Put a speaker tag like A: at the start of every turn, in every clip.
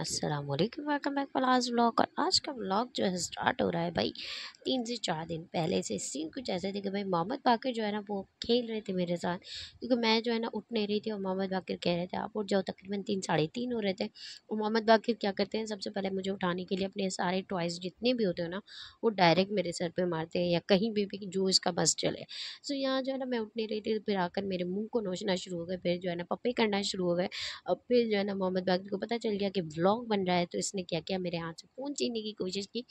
A: अस्सलाम वालेकुम welcome back फलाज blog और आज का ब्लॉग जो है स्टार्ट हो रहा है भाई तीन से चार दिन पहले से सीन कुछ ऐसे थे कि भाई मोहम्मद बाकर जो है ना वो खेल रहे थे मेरे साथ क्योंकि मैं जो है ना उठ नहीं रही थी और मोहम्मद बाकर कह रहे थे आप उठ जाओ तकरीबन तीन साढ़े तीन हो रहे थे और मोहम्मद बाकर क्या करते हैं सबसे पहले मुझे उठाने के लिए अपने सारे टॉयस जितने भी होते हो ना वो डायरेक्ट मेरे सर पर मारते हैं या कहीं भी, जो इसका बस चले सो यहाँ जो है ना मैं उठ नहीं रही थी फिर आकर मेरे मुँह को नोचना शुरू हो गया फिर जो है ना पप्पे करना शुरू हो गए और फिर जो है ना मोहम्मद बाकर को पता चल गया कि ब्लॉग बन रहा है तो इसने क्या क्या मेरे हाथ से फ़ोन छीनने की कोशिश की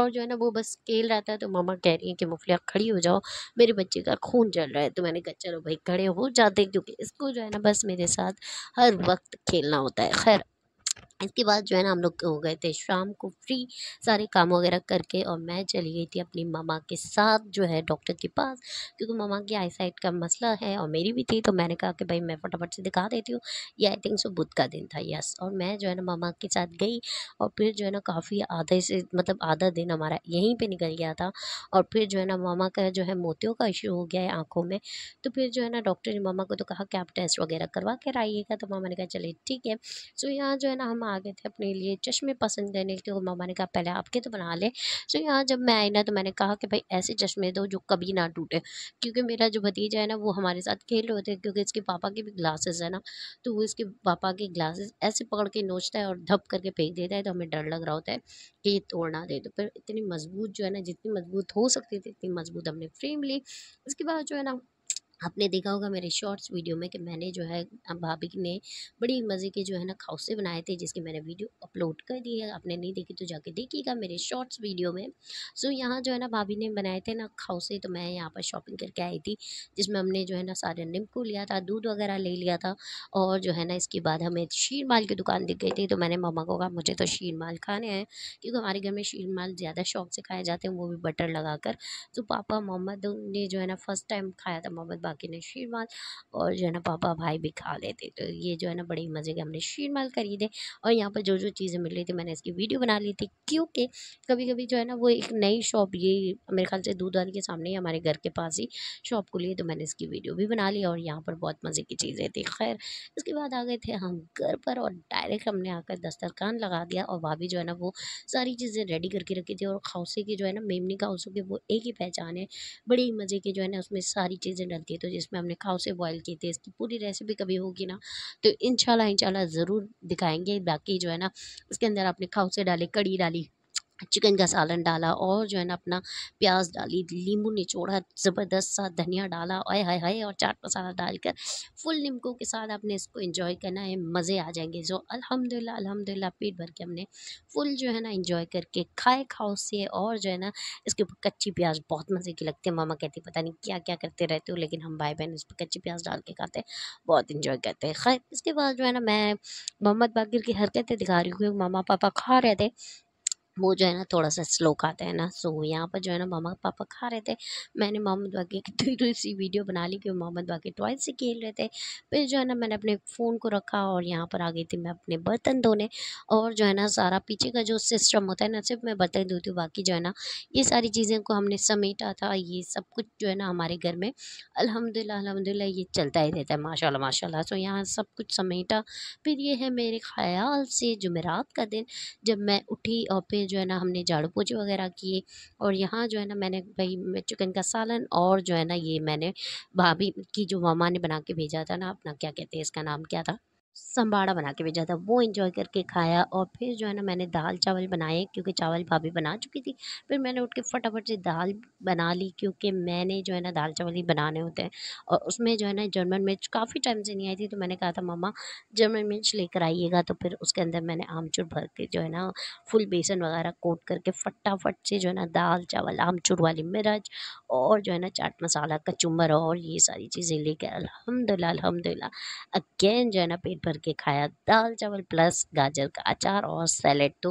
A: और जो है ना वो बस खेल रहा था तो मामा कह रही है कि मुफलिया खड़ी हो जाओ मेरे बच्चे का खून चल रहा है तो मैंने कहा चलो भाई खड़े हो जाते क्योंकि इसको जो है ना बस मेरे साथ हर वक्त खेलना होता है खैर इसके बाद जो है ना हम लोग हो गए थे शाम को फ्री सारे काम वगैरह करके और मैं चली गई थी अपनी मामा के साथ जो है डॉक्टर के पास क्योंकि मामा की आईसाइट का मसला है और मेरी भी थी तो मैंने कहा कि भाई मैं फटाफट से दिखा देती हूँ ये आई थिंक सो बुध का दिन था यस और मैं जो है ना मामा के साथ गई और फिर जो है ना काफ़ी आधे से मतलब आधा दिन हमारा यहीं पर निकल गया था और फिर जो है ना मामा का जो है मोतियों का इशू हो गया है आँखों में तो फिर जो है ना डॉक्टर ने मामा को तो कहा कि आप टेस्ट वगैरह करवा कर आइएगा तो मामा ने कहा चलिए ठीक है सो यहाँ जो है ना हम आ गए थे अपने लिए चश्मे पसंद करने के तो मामा ने कहा पहले आपके तो बना ले सो तो यहाँ जब मैं आई ना तो मैंने कहा कि भाई ऐसे चश्मे दो जो कभी ना टूटे क्योंकि मेरा जो भतीजा है ना वो हमारे साथ खेल रहे थे क्योंकि इसके पापा के भी ग्लासेस है ना तो वो इसके पापा के ग्लासेस ऐसे पकड़ के नोचता है और धप करके फेंक देता है तो हमें डर लग रहा होता है कि ये तोड़ ना दे तो फिर इतनी मजबूत जो है ना जितनी मजबूत हो सकती थी इतनी मजबूत हमने फ्रेम ली इसके बाद जो है ना आपने देखा होगा मेरे शॉर्ट्स वीडियो में कि मैंने जो है भाभी ने बड़ी मज़े के जो है ना खाउसे बनाए थे जिसकी मैंने वीडियो अपलोड कर दी है आपने नहीं देखी तो जाके देखिएगा मेरे शॉर्ट्स वीडियो में सो यहाँ जो है ना भाभी ने बनाए थे ना खाउसे तो मैं यहाँ पर शॉपिंग करके आई थी जिसमें हमने जो है ना सारे निम्बू लिया था दूध वगैरह ले लिया था और जो है ना इसके बाद हमें शीर माल की दुकान दिख गई थी तो मैंने मम्मा को कहा मुझे तो शीर माल खाने हैं क्योंकि हमारे घर में शीर माल ज़्यादा शौक से खाए जाते हैं वो भी बटर लगा कर तो पापा मोहम्मद ने जो है ना फर्स्ट टाइम खाया था मोहम्मद बाकी ने शीरमाल और जो है ना पापा भाई भी खा लेते तो ये जो है ना बड़ी मज़े के हमने शीरमाल खरीदे और यहाँ पर जो जो चीज़ें मिल रही थी मैंने इसकी वीडियो बना ली थी क्योंकि कभी कभी जो है ना वो एक नई शॉप ये मेरे ख्याल से दूध वाली के सामने ही हमारे घर के पास ही शॉप खुली है तो मैंने इसकी वीडियो भी बना ली और यहाँ पर बहुत मज़े की चीज़ें थी खैर इसके बाद आ गए थे हम घर पर और डायरेक्ट हमने आकर दस्तरखान लगा दिया और भाभी जो है ना वो सारी चीज़ें रेडी करके रखी थी और खाउसे की जो है ना मेमनी खाउसों के वो एक ही पहचान है बड़ी मज़े की जो है ना उसमें सारी चीज़ें डलती थी तो जिसमें हमने खाओ से बॉयल किए थे इसकी पूरी रेसिपी कभी होगी ना तो इन शाला ज़रूर दिखाएंगे बाकी जो है ना उसके अंदर आपने खाओ से डाले कड़ी डाली चिकन का सालन डाला और जो है ना अपना प्याज डाली नींबू निचोड़ा ज़बरदस्त सा धनिया डाला आय हाय हाय और चाट मसाला डालकर फुल नींबू के साथ आपने इसको एंजॉय करना है मज़े आ जाएंगे जो अल्हम्दुलिल्लाह अल्हम्दुलिल्लाह पेट भर के हमने फुल जो है ना एंजॉय करके खाए खाओ से और जो है ना इसके ऊपर कच्ची प्याज बहुत मज़े की लगती है मामा कहती पता नहीं क्या क्या करते रहते हो लेकिन हम भाई बहन इस पर कच्ची प्याज डाल के खाते बहुत इन्जॉय करते हैं खैर इसके बाद जो है ना मैं मोहम्मद बागिर की हरकतें दिखा रही हूँ क्योंकि मामा पापा खा रहे थे वो जो है ना थोड़ा सा स्लो खाते हैं ना सो यहाँ पर जो है ना मामा पापा खा रहे थे मैंने मोहम्मद बाकी की थोड़ी थोड़ी सी वीडियो बना ली क्योंकि मोहम्मद बाकी टॉयल से खेल रहे थे फिर जो है ना मैंने अपने फ़ोन को रखा और यहाँ पर आ गई थी मैं अपने बर्तन धोने और जो है ना सारा पीछे का जो सिस्टम होता है ना सिर्फ मैं बर्तन धोती हूँ बाकी जो है ना ये सारी चीज़ें को हमने समेटा था ये सब कुछ जो है ना हमारे घर में अलहमदिल्ला अलहमदिल्ला ये चलता ही रहता है माशा माशा सो यहाँ सब कुछ समेटा फिर ये है मेरे ख्याल से जुमेरात का दिन जब मैं उठी और फिर में जो है ना हमने झाड़ू पोछे वगैरह किए और यहाँ जो है ना मैंने भाई चिकन का सालन और जो है ना ये मैंने भाभी की जो मामा ने बना के भेजा था ना अपना क्या कहते हैं इसका नाम क्या था संभाड़ा बना के भेजा था वो इंजॉय करके खाया और फिर जो है ना मैंने दाल चावल बनाए क्योंकि चावल भाभी बना चुकी थी फिर मैंने उठ के फटाफट से दाल बना ली क्योंकि मैंने जो है ना दाल चावल ही बनाने होते हैं और उसमें जो है ना जर्मन मिर्च काफ़ी टाइम से नहीं आई थी तो मैंने कहा था मम्मा जर्मन मिर्च लेकर आइएगा तो फिर उसके अंदर मैंने आमचूर भर के जो है ना फुल बेसन वगैरह कोट करके फटाफट से जो है ना दाल चावल आमचूर वाली मिर्च और जो है ना चाट मसाला कचुम्बर और ये सारी चीज़ें लेकर अलहमदिल्ला अलहमदिल्ला अगेन जो है ना पेट भर के खाया दाल चावल प्लस गाजर का अचार और सैलेड तो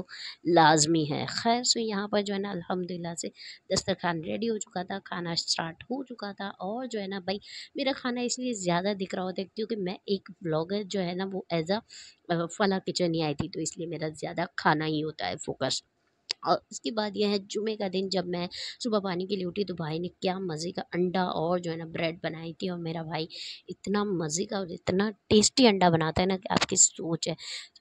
A: लाजमी है खैर सो यहाँ पर जो है ना अल्हम्दुलिल्लाह से दस्तरखान रेडी हो चुका था खाना स्टार्ट हो चुका था और जो है ना भाई मेरा खाना इसलिए ज़्यादा दिख रहा होता है क्योंकि मैं एक ब्लॉगर जो है ना वो एज अ फला किचन ही आई थी तो इसलिए मेरा ज़्यादा खाना ही होता है फोकस और उसके बाद यह है जुमे का दिन जब मैं सुबह पानी के लिए उठी तो भाई ने क्या मज़े का अंडा और जो है ना ब्रेड बनाई थी और मेरा भाई इतना मज़े का और इतना टेस्टी अंडा बनाता है ना कि आपकी सोच है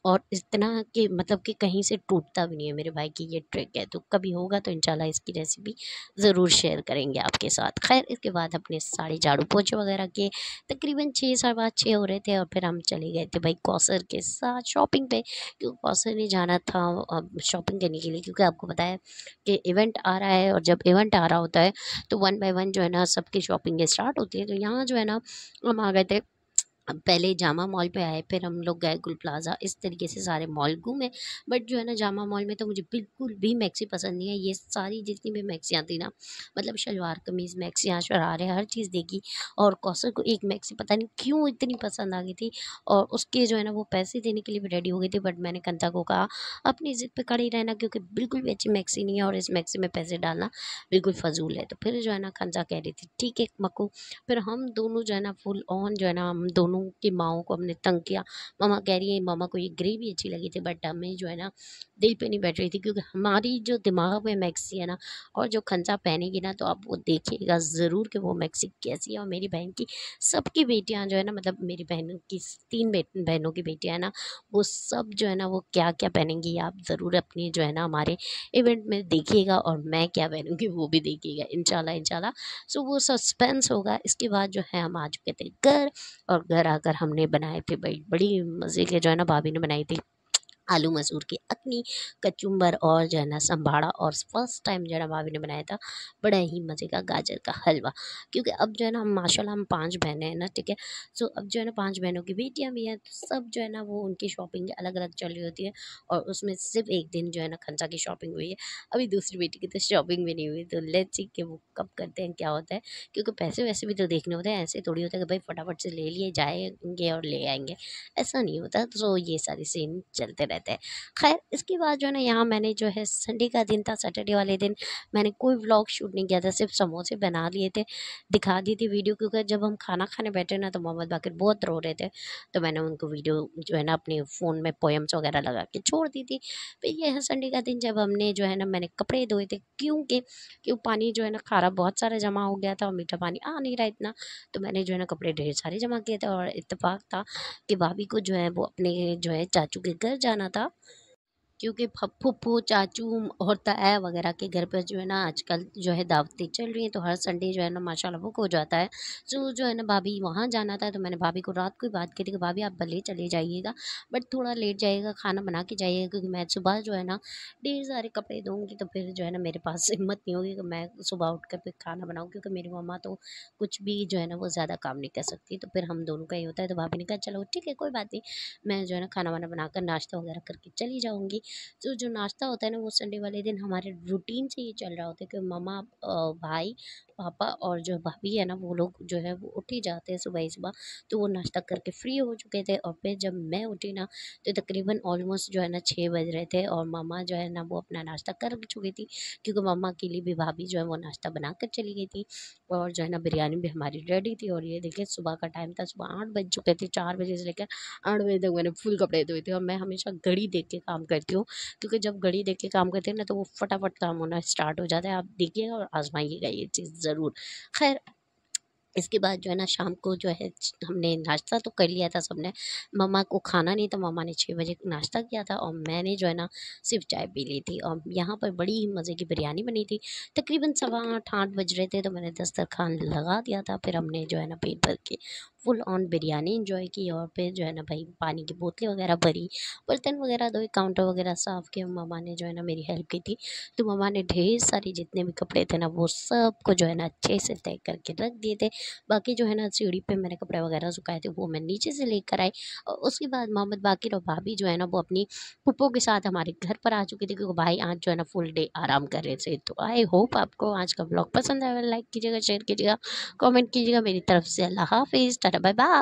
A: और इतना कि मतलब कि कहीं से टूटता भी नहीं है मेरे भाई की ये ट्रिक है तो कभी होगा तो इंशाल्लाह इसकी रेसिपी ज़रूर शेयर करेंगे आपके साथ खैर इसके बाद अपने सारे झाड़ू पोछे वगैरह के तकरीबन छः साढ़े पाँच छः हो रहे थे और फिर हम चले गए थे भाई कौसर के साथ शॉपिंग पे क्योंकि कौसर ने जाना था शॉपिंग करने के लिए क्योंकि आपको पता है कि इवेंट आ रहा है और जब इवेंट आ रहा होता है तो वन बाई वन जो है ना सबकी शॉपिंग स्टार्ट होती है तो यहाँ जो है ना हम आ गए थे अब पहले जामा मॉल पे आए फिर हम लोग गए गुल प्लाज़ा इस तरीके से सारे मॉल घूमे बट जो है ना जामा मॉल में तो मुझे बिल्कुल भी मैक्सी पसंद नहीं है ये सारी जितनी भी मैक्सियाँ थी ना मतलब शलवार कमीज़ मैक्सियाँ शरारे हर चीज़ देखी और कौशल को एक मैक्सी पता नहीं क्यों इतनी पसंद आ गई थी और उसके जो है ना वो पैसे देने के लिए भी रेडी हो गई थी बट मैंने कंता को कहा अपनी ज़िद पर खड़ी रहना क्योंकि बिल्कुल भी अच्छी मैक्सी नहीं है और इस मैक्सी में पैसे डालना बिल्कुल फजूल है तो फिर जो है ना खंजा कह रही थी ठीक है मक्कू फिर हम दोनों जो है ना फुल ऑन जो है ना हम दोनों की माओ को हमने तंग किया मामा कह रही है मामा को ये ग्रेवी अच्छी लगी थी बट हमें जो है ना दिल पे नहीं बैठ रही थी क्योंकि हमारी जो दिमाग में मैक्सी है ना और जो खंचा पहनेगी ना तो आप वो देखिएगा ज़रूर कि वो मैक्सी कैसी है और मेरी बहन की सबकी बेटियाँ जो है ना मतलब मेरी बहनों की तीन बहनों की बेटियाँ ना वो सब जो है ना वो क्या क्या पहनेंगी आप ज़रूर अपनी जो है ना हमारे इवेंट में देखिएगा और मैं क्या पहनूँगी वो भी देखिएगा इन शाला इन सो वो सस्पेंस होगा इसके बाद जो है हम आ चुके थे घर और घर आकर हमने बनाए थे बड़ी बड़ी मज़े के जो है ना भाभी ने बनाई थी आलू मसूर की अखनी कचुम्बर और जो है ना संभाड़ा और फर्स्ट टाइम जो है ना भाभी ने बनाया था बड़ा ही मज़े का गाजर का हलवा क्योंकि अब जो है ना हम माशाल्लाह हम पांच बहनें हैं ना ठीक है सो अब जो है ना पांच बहनों की बेटियां भी हैं तो सब जो है ना वो उनकी शॉपिंग अलग अलग चल रही होती है और उसमें सिर्फ एक दिन जो है ना खंसा की शॉपिंग हुई है अभी दूसरी बेटी की तो शॉपिंग भी नहीं हुई तो ले सी के वो कब करते हैं क्या होता है क्योंकि पैसे वैसे भी तो देखने होते हैं ऐसे थोड़ी होता है कि भाई फटाफट से ले लिए जाएंगे और ले आएंगे ऐसा नहीं होता तो ये सारी सीन चलते रहते हैं खैर इसके बाद जो है ना यहाँ मैंने जो है संडे का दिन था सैटरडे वाले दिन मैंने कोई ब्लॉग शूट नहीं किया था सिर्फ समोसे बना लिए थे दिखा दी थी वीडियो क्योंकि जब हम खाना खाने बैठे ना तो मोहम्मद बाकी बहुत रो रहे थे तो मैंने उनको वीडियो जो है ना अपने फ़ोन में पोएम्स वगैरह लगा के छोड़ दी थी फिर यह संडे का दिन जब हमने जो है ना मैंने कपड़े धोए थे क्योंकि क्यों पानी जो है ना खारा बहुत सारा जमा हो गया था और मीठा पानी आ नहीं रहा इतना तो मैंने जो है ना कपड़े ढेर सारे जमा किए थे और इतफाक़ था कि भाभी को जो है वो अपने जो है चाचू के घर जाना बना था क्योंकि फूफू चाचू और ताया वगैरह के घर पर जो है ना आजकल जो है दावतें चल रही हैं तो हर संडे जो है ना माशाल्लाह बुक हो जाता है सो तो जो है ना भाभी वहाँ जाना था तो मैंने भाभी को रात को ही बात करी कि भाभी आप भले चले जाइएगा बट थोड़ा लेट जाइएगा खाना बना के जाइएगा क्योंकि मैं सुबह जो है ना ढेर सारे कपड़े दूँगी तो फिर जो है ना मेरे पास हिम्मत नहीं होगी कि मैं सुबह उठ कर फिर खाना बनाऊँ क्योंकि मेरी मम्मा तो कुछ भी जो है ना वो ज़्यादा काम नहीं कर सकती तो फिर हम दोनों का ही होता है तो भाभी ने कहा चलो ठीक है कोई बात नहीं मैं जो है ना खाना वाना बनाकर नाश्ता वगैरह करके चली जाऊँगी तो जो नाश्ता होता है ना वो संडे वाले दिन हमारे रूटीन से ही चल रहा होता है कि मामा भाई पापा और जो भाभी है ना वो लोग जो है वो उठ ही जाते हैं सुबह ही सुबह तो वो नाश्ता करके फ्री हो चुके थे और फिर जब मैं उठी ना तो तकरीबन ऑलमोस्ट जो है ना छः बज रहे थे और मामा जो है ना वो अपना नाश्ता कर चुकी थी क्योंकि मामा के लिए भी भाभी जो है वो नाश्ता बना कर चली गई थी और जो है ना बिरयानी भी हमारी रेडी थी और ये देखिए सुबह का टाइम था सुबह आठ बज चुके थे चार बजे से लेकर आठ बजे तक मैंने फुल कपड़े धोए थे और मैं हमेशा घड़ी देख के काम करती हूँ क्योंकि जब घड़ी देख के काम करते हैं ना तो वो फटाफट काम होना स्टार्ट हो जाता है आप देखिएगा और आजमाइएगा ये चीज़ ज़रूर खैर इसके बाद जो है ना शाम को जो है हमने नाश्ता तो कर लिया था सबने मम्मा को खाना नहीं था मम्मा ने छः बजे नाश्ता किया था और मैंने जो है ना सिर्फ चाय पी ली थी और यहाँ पर बड़ी ही मज़े की बिरयानी बनी थी तकरीबन सवा आठ आठ बज रहे थे तो मैंने दस्तरखान लगा दिया था फिर हमने जो है ना पेट भर के फुल ऑन बिरयानी इंजॉय की और फिर जो है ना भाई पानी की बोतलें वगैरह भरी बर्तन वगैरह धोए काउंटर वगैरह साफ़ किए ममा ने जो है ना मेरी हेल्प की थी तो ममा ने ढेर सारे जितने भी कपड़े थे ना वो सब को जो है ना अच्छे से तय करके रख दिए थे बाकी जो है ना सीढ़ी पे मैंने कपड़े वगैरह सुखाए थे वो मैं नीचे से लेकर आई और उसके बाद मोहम्मद बाकी और भाभी जो है ना वो अपनी पुप्पो के साथ हमारे घर पर आ चुके थे क्योंकि भाई आज जो है ना फुल डे आराम कर रहे थे तो आई होप आपको आज का ब्लॉग पसंद आया लाइक कीजिएगा शेयर कीजिएगा कॉमेंट कीजिएगा मेरी तरफ से अल्लाह हाफिज़ टाटा बाय बाय